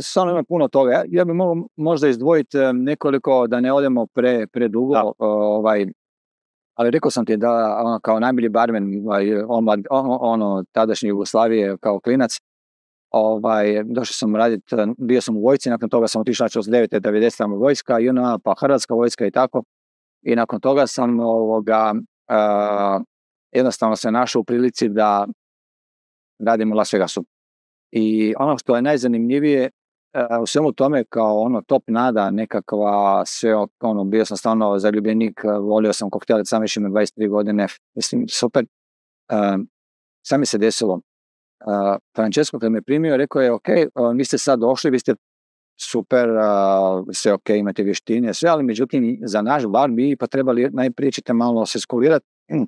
Stvarno ima puno toga. Ja bih mogao možda izdvojiti eh, nekoliko, da ne odemo pre, predugo, ovaj, ali rekao sam ti da ono, kao najbolji barmen ono, ono, tadašnje Jugoslavije kao klinac, ovaj, došao sam raditi, eh, bio sam u vojci, nakon toga sam otišao na 9. 90. tamo vojska, JNA, pa Hrvatska vojska i tako. I nakon toga sam ovoga, eh, jednostavno se našao u prilici da radim u Las Vegasu. I ono što je najzanimljivije E, u svemu tome kao ono top nada nekakva sve ono bio sam stvarno zaljubljenik e, volio sam koktele sam više me 23 godine mislim super uh, e, sam mi se desilo uh, Francesco kad me primio rekao je ok uh, vi ste sad došli vi ste super sve ok imate vještine sve ali međutim za naš bar mi pa trebali najprije ćete malo se skulirati hm,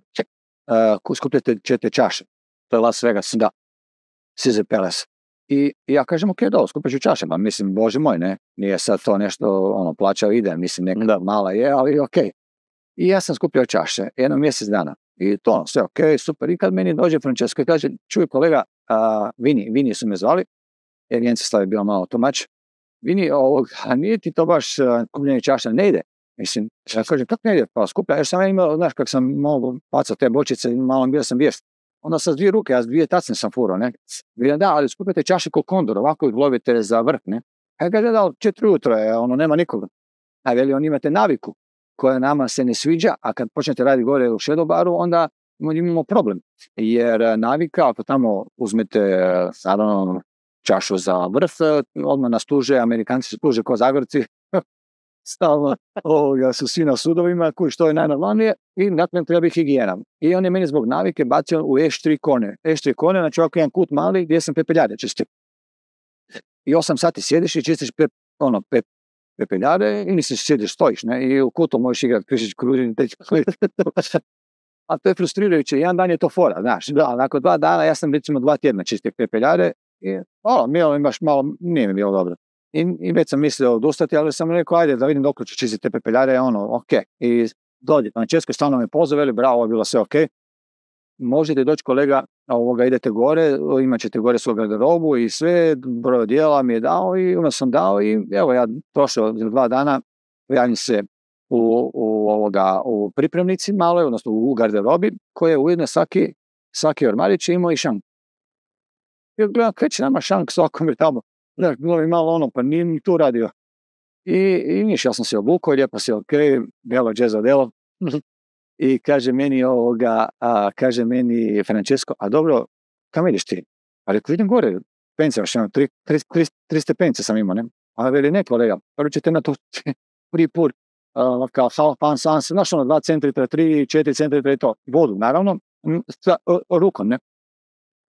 skupljate ćete čaše to je Las Vegas da Caesar Palace i ja kažem, ok, da, skupaj ću čaše, Pa mislim, bože moj, ne, nije sad to nešto, ono, plaća ide, mislim, nekada mala je, ali ok. I ja sam skupio čaše, jedno mjesec dana. I to, ono, sve ok, super. I kad meni dođe Francesco i kaže, čuj kolega, Vini, Vini su me zvali, jer Jenci je bio malo tumač. Vini, ovog, a nije ti to baš kupljenje čaša, ne ide. Mislim, ja kažem, kako ne ide? Pa skuplja, jer sam ja imao, znaš, kako sam mogu pacao te bočice, malo bio sam vješt onda sa dvije ruke, ja s dvije tacne sam furao, ne? da, ali skupite čaše kod kondor, ovako ih lovite za vrh, ne? A ja kaže, da, četiri ujutro je, ono, nema nikoga. A veli, on imate naviku koja nama se ne sviđa, a kad počnete raditi gore u shadow baru, onda imamo problem. Jer e, navika, ako tamo uzmete, e, naravno, čašu za vrh, e, odmah nas tuže, Amerikanci se tuže ko Zagorci, stalno ovoga, su svi na sudovima, koji što je najnormalnije i nakon treba bih higijena. I on je meni zbog navike bacio u eš tri kone. eš kone, znači ovako jedan kut mali gdje sam pepeljade čistio. I osam sati sjediš i čistiš ono, pepeljade i nisi sjediš, stojiš, ne? I u kutu možeš igrati krišić kružin, A to je frustrirajuće, jedan dan je to fora, znaš, da, nakon dva dana ja sam recimo dva tjedna čistio pepeljade i ono, mi ono imaš malo, nije mi bilo dobro. I, i već sam mislio odustati, ali sam rekao, ajde da vidim dok ću čistiti te pepeljare, ono, ok. I dođe, na Českoj stano me pozoveli, bravo, je bilo sve ok. Možete doći kolega, ovoga, idete gore, imat ćete gore svoju garderobu i sve, broj dijela mi je dao i onda sam dao i evo ja prošao dva dana, javim se u, u, ovoga, u pripremnici malo, odnosno u garderobi, koje je ujedno svaki, svaki ormarić je imao i šank. i gledam, kaj će nama šank svakom je tamo. Da, bilo mi malo ono, pa nije ni tu radio. I, i niš, ja sam se obukao, lijepo se ok, belo džezo delo. I kaže meni ovoga, a, kaže meni Francesco, a dobro, kam ideš ti? A rekao, idem gore, pence, još tri, tri, tri, sam imao, ne? A veli, ne kolega, prvo ćete na to prvi pur, kao half pan sans, znaš ono, dva centritra, tri, četiri centritra i to, vodu, naravno, sa, rukom, ne?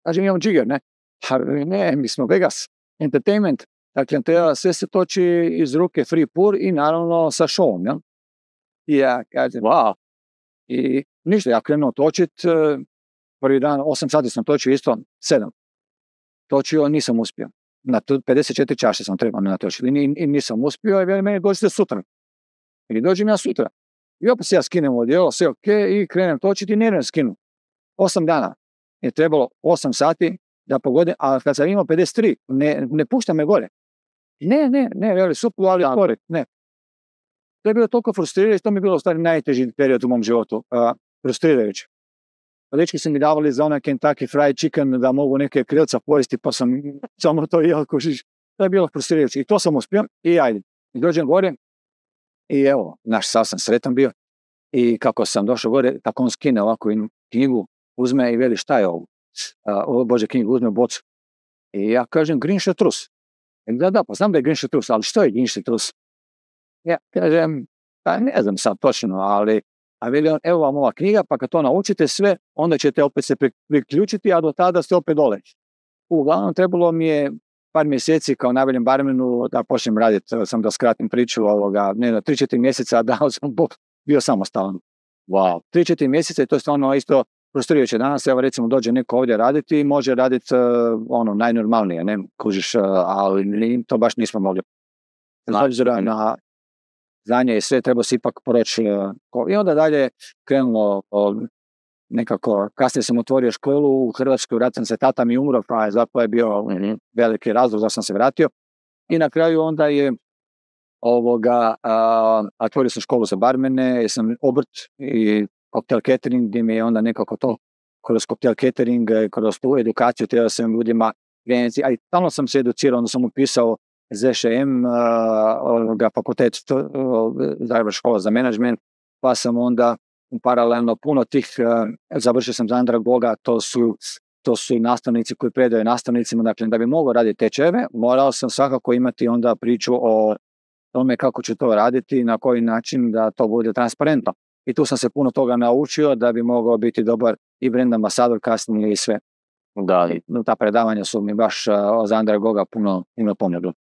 Kaže, imam džiger, ne? Ha, ne, mi smo Vegas entertainment. Dakle, treba sve se toči iz ruke free pur i naravno sa šovom, ja? I ja kažem, wow. I ništa, ja krenuo točit, e, prvi dan, 8 sati sam točio isto, 7. Točio, nisam uspio. Na 54 čaše sam trebao natočiti I, i, nisam uspio i veli meni dođite sutra. I dođem ja sutra. I opet se ja skinem odjelo, sve ok, i krenem točiti i ne skinu. 8 dana je trebalo 8 sati da pogodim, a kad sam imao 53, ne, ne pušta me gore. Ne, ne, ne, veli, suplu, ali gore, ne. To je bilo toliko frustrirajuće, to mi je bilo stari najteži period u mom životu, frustrirajuće. Dečki su mi davali za onaj Kentucky Fried Chicken da mogu neke krilca pojesti, pa sam samo to jel kužiš. To je bilo frustrirajuće i to sam uspio i ajde. I dođem gore i evo, naš sad sam sretan bio. I kako sam došao gore, tako on skine ovakvu knjigu, uzme i veli šta je ovo? uh, Bože King uzme bocu. I ja kažem, Green trus. da, da, pa znam da je Green trus, ali što je Green trus? Ja kažem, pa ne znam sad točno, ali a veli on, evo vam ova knjiga, pa kad to naučite sve, onda ćete opet se priključiti, a do tada ste opet dole. Uglavnom, trebalo mi je par mjeseci kao najboljem barmenu da počnem raditi, sam da skratim priču, ne znam, tri, četiri mjeseca da sam bio samostalan. Wow, tri, četiri mjeseca i to je stvarno isto prostorije će danas, evo recimo dođe neko ovdje raditi i može raditi e, ono najnormalnije, ne kužiš, e, ali to baš nismo mogli. Na, obzira na znanje i sve, treba se ipak proći. E, I onda dalje krenulo nekako, kasnije sam otvorio školu u Hrvatskoj, vratio se, tata mi umro, pa je zapravo je bio mhm. veliki razlog da sam se vratio. I na kraju onda je ovoga, otvorio sam školu za barmene, sam obrt i koktel catering gdje mi je onda nekako to kroz koktel catering, eh, kroz tu edukaciju treba sam ljudima krenuti, a i stalno sam se educirao, onda sam upisao ZŠM, uh, eh, fakultet uh, eh, Zagreba škola za menadžment, pa sam onda paralelno puno tih, završio sam za andragoga, to su, to su nastavnici koji predaju nastavnicima, dakle da bi mogao raditi tečajeve, morao sam svakako imati onda priču o tome kako ću to raditi i na koji način da to bude transparentno i tu sam se puno toga naučio da bi mogao biti dobar i brand ambasador kasnije i sve. Da, ta predavanja su mi baš za Andra Goga puno, puno pomogla.